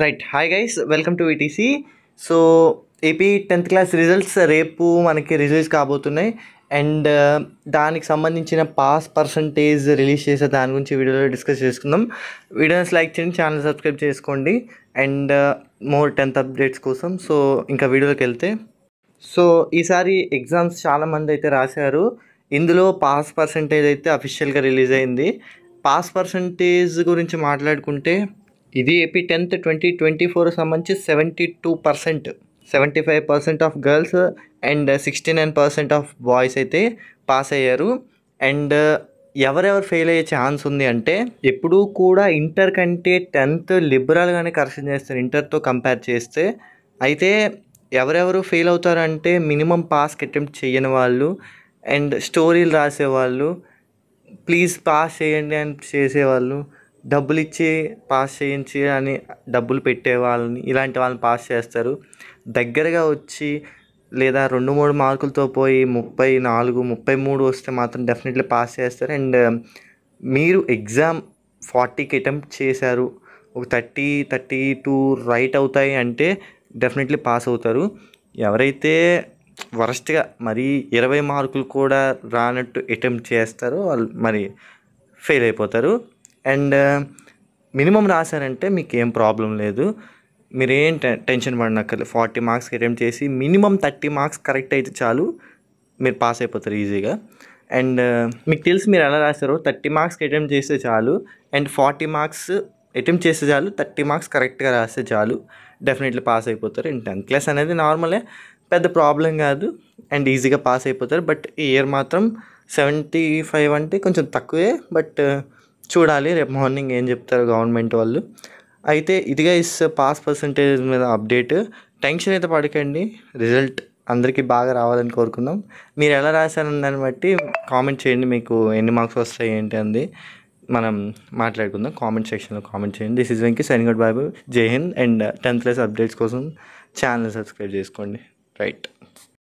right hi guys welcome to ETC so AP tenth class results రేపు మనకి release కాబోతున్నాయి and uh, దానికి సంబంధించిన పాస్ పర్సంటేజ్ రిలీజ్ చేసే దాని గురించి వీడియోలో డిస్కస్ చేసుకుందాం వీడియోస్ లైక్ చేయండి ఛానల్ సబ్స్క్రైబ్ చేసుకోండి అండ్ మోర్ టెన్త్ అప్డేట్స్ కోసం సో ఇంకా వీడియోకి వెళ్తే సో ఈసారి ఎగ్జామ్స్ చాలామంది అయితే రాశారు ఇందులో పాస్ పర్సంటేజ్ అయితే అఫీషియల్గా రిలీజ్ అయింది పాస్ పర్సంటేజ్ గురించి మాట్లాడుకుంటే ఇది AP tenth twenty twenty four సంబంధించి seventy two percent seventy five percent of girls and sixty nine percent of boys అయితే పాస్ అయ్యారు అండ్ ఎవరెవరు ఫెయిల్ అయ్యే ఛాన్స్ ఉంది అంటే ఎప్పుడూ కూడా ఇంటర్ కంటే టెన్త్ లిబరల్గానే కరెక్షన్ చేస్తారు ఇంటర్తో కంపేర్ చేస్తే అయితే ఎవరెవరు ఫెయిల్ అవుతారంటే మినిమం పాస్కి అటెంప్ట్ చేయని వాళ్ళు అండ్ స్టోరీలు రాసేవాళ్ళు ప్లీజ్ పాస్ చేయండి అని చేసేవాళ్ళు డబ్బులు ఇచ్చి పాస్ చేయించి అని డబ్బులు పెట్టే వాళ్ళని ఇలాంటి వాళ్ళని పాస్ చేస్తారు దగ్గరగా వచ్చి లేదా రెండు మూడు మార్కులతో పోయి ముప్పై నాలుగు ముప్పై మూడు వస్తే మాత్రం డెఫినెట్లీ పాస్ చేస్తారు అండ్ మీరు ఎగ్జామ్ ఫార్టీకి అటెంప్ట్ చేశారు ఒక థర్టీ థర్టీ టూ రైట్ అవుతాయి అంటే డెఫినెట్లీ పాస్ అవుతారు ఎవరైతే వరస్ట్గా మరీ ఇరవై మార్కులు కూడా రానట్టు అటెంప్ట్ చేస్తారు వాళ్ళు మరి ఫెయిల్ అయిపోతారు అండ్ మినిమం రాశారంటే మీకు ఏం ప్రాబ్లం లేదు మీరేం టెన్షన్ పడినక్కర్లేదు ఫార్టీ మార్క్స్ అటెంప్ట్ చేసి మినిమం థర్టీ మార్క్స్ కరెక్ట్ అయితే చాలు మీరు పాస్ అయిపోతారు ఈజీగా అండ్ మీకు తెలిసి మీరు ఎలా రాశారో థర్టీ మార్క్స్కి అటెంప్ట్ చేస్తే చాలు అండ్ ఫార్టీ మార్క్స్ అటెంప్ట్ చేస్తే చాలు థర్టీ మార్క్స్ కరెక్ట్గా రాస్తే చాలు డెఫినెట్లీ పాస్ అయిపోతారు అండ్ టెన్త్ క్లాస్ అనేది నార్మలే పెద్ద ప్రాబ్లం కాదు అండ్ ఈజీగా పాస్ అయిపోతారు బట్ ఈ ఇయర్ మాత్రం సెవెంటీ ఫైవ్ అంటే కొంచెం తక్కువే బట్ చూడాలి రేపు మార్నింగ్ ఏం చెప్తారు గవర్నమెంట్ వాళ్ళు అయితే ఇదిగా ఇస్ పాస్ పర్సంటేజ్ మీద అప్డేట్ టెన్షన్ అయితే పడకండి రిజల్ట్ అందరికీ బాగా రావాలని కోరుకుందాం మీరు ఎలా రాశారని దాన్ని బట్టి కామెంట్ చేయండి మీకు ఎన్ని మార్క్స్ వస్తాయి ఏంటి అంది మనం మాట్లాడుకుందాం కామెంట్ సెక్షన్లో కామెంట్ చేయండి దిస్ ఇస్ వెంకీ సైన్ గుడ్ బాబు Jai Hind and tenth class updates కోసం ఛానల్ సబ్స్క్రైబ్ చేసుకోండి right